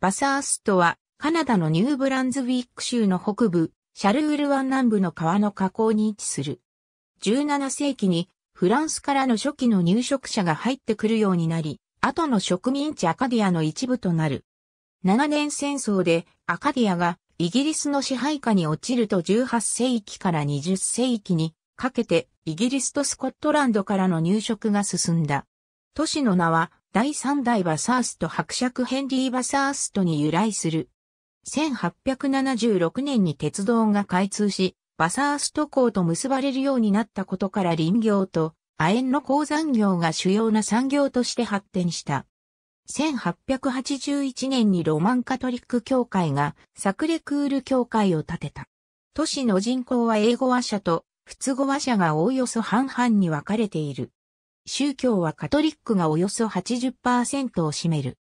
バサーストは、カナダのニューブランズウィック州の北部、シャルール湾南部の川の河口に位置する。17世紀に、フランスからの初期の入植者が入ってくるようになり、後の植民地アカディアの一部となる。長年戦争でアカディアがイギリスの支配下に落ちると18世紀から20世紀にかけてイギリスとスコットランドからの入植が進んだ。都市の名は第3代バサースト伯爵ヘンリー・バサーストに由来する。1876年に鉄道が開通し、バサースト港と結ばれるようになったことから林業と亜鉛の鉱山業が主要な産業として発展した。1881年にロマンカトリック教会がサクレクール教会を建てた。都市の人口は英語話者と仏語話者がおおよそ半々に分かれている。宗教はカトリックがおよそ80%を占める。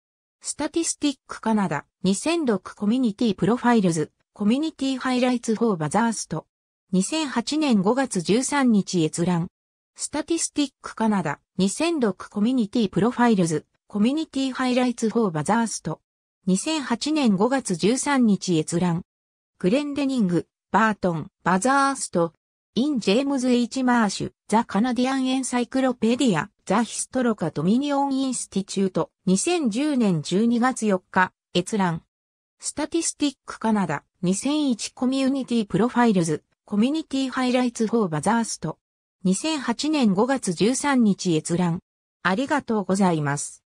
スタティスティックカナダ2006コミュニティプロファイルズコミュニティハイライツフォーバザースト2008年5月13日閲覧スタティスティックカナダ2006コミュニティプロファイルズコミュニティハイライツフォーバザースト2008年5月13日閲覧グレンデニング、バートン、バザースト、in James H. Marsh, The Canadian Encyclopedia, The Historica Dominion Institute, 2010年12月4日、閲覧。Statistic Canada, 2001 Community Profiles, Community Highlights for フォーバザ r スト。2008年5月13日閲覧。ありがとうございます。